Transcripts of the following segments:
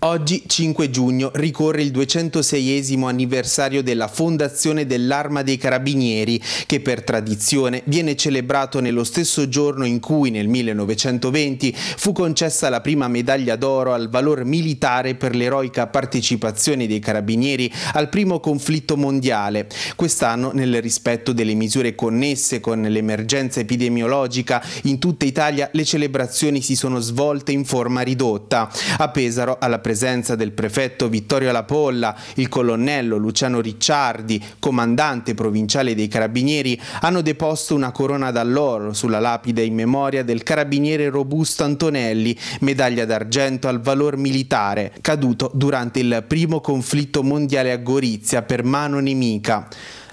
Oggi 5 giugno ricorre il 206 anniversario della fondazione dell'Arma dei Carabinieri che per tradizione viene celebrato nello stesso giorno in cui nel 1920 fu concessa la prima medaglia d'oro al valor militare per l'eroica partecipazione dei Carabinieri al primo conflitto mondiale. Quest'anno nel rispetto delle misure connesse con l'emergenza epidemiologica in tutta Italia le celebrazioni si sono svolte in forma ridotta. A Pesaro alla presenza del prefetto Vittorio Lapolla, il colonnello Luciano Ricciardi, comandante provinciale dei Carabinieri, hanno deposto una corona d'alloro sulla lapide in memoria del carabiniere Robusto Antonelli, medaglia d'argento al valor militare, caduto durante il primo conflitto mondiale a Gorizia per mano nemica.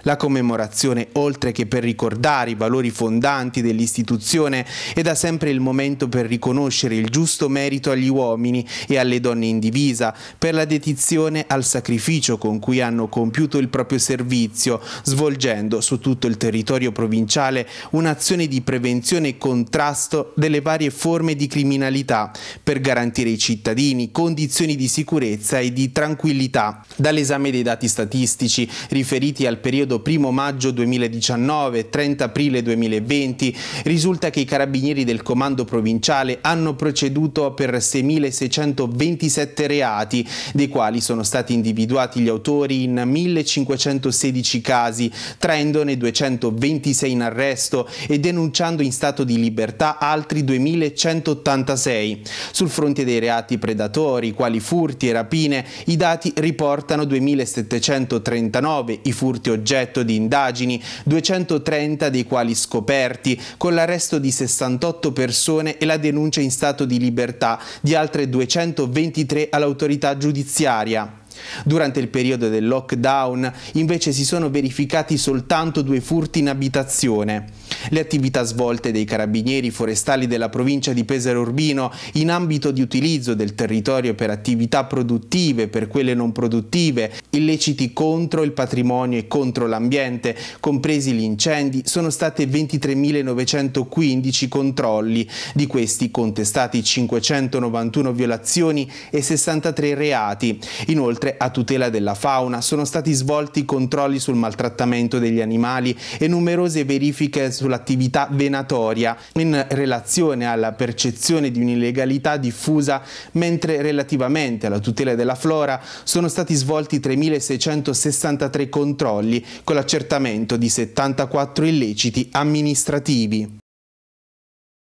La commemorazione, oltre che per ricordare i valori fondanti dell'istituzione, è da sempre il momento per riconoscere il giusto merito agli uomini e alle donne in divisa, per la dedizione al sacrificio con cui hanno compiuto il proprio servizio, svolgendo su tutto il territorio provinciale un'azione di prevenzione e contrasto delle varie forme di criminalità, per garantire ai cittadini condizioni di sicurezza e di tranquillità. Dall'esame dei dati statistici riferiti al periodo periodo 1 maggio 2019-30 aprile 2020 risulta che i carabinieri del comando provinciale hanno proceduto per 6.627 reati, dei quali sono stati individuati gli autori in 1.516 casi, traendone 226 in arresto e denunciando in stato di libertà altri 2.186. Sul fronte dei reati predatori, quali furti e rapine, i dati riportano 2.739, i furti oggetti oggetto di indagini, 230 dei quali scoperti, con l'arresto di 68 persone e la denuncia in stato di libertà di altre 223 all'autorità giudiziaria. Durante il periodo del lockdown invece si sono verificati soltanto due furti in abitazione. Le attività svolte dei carabinieri forestali della provincia di Pesaro Urbino in ambito di utilizzo del territorio per attività produttive, per quelle non produttive, illeciti contro il patrimonio e contro l'ambiente, compresi gli incendi, sono state 23.915 controlli, di questi contestati 591 violazioni e 63 reati. Inoltre, a tutela della fauna, sono stati svolti controlli sul maltrattamento degli animali e numerose verifiche sulla l'attività venatoria in relazione alla percezione di un'illegalità diffusa, mentre relativamente alla tutela della flora sono stati svolti 3.663 controlli con l'accertamento di 74 illeciti amministrativi.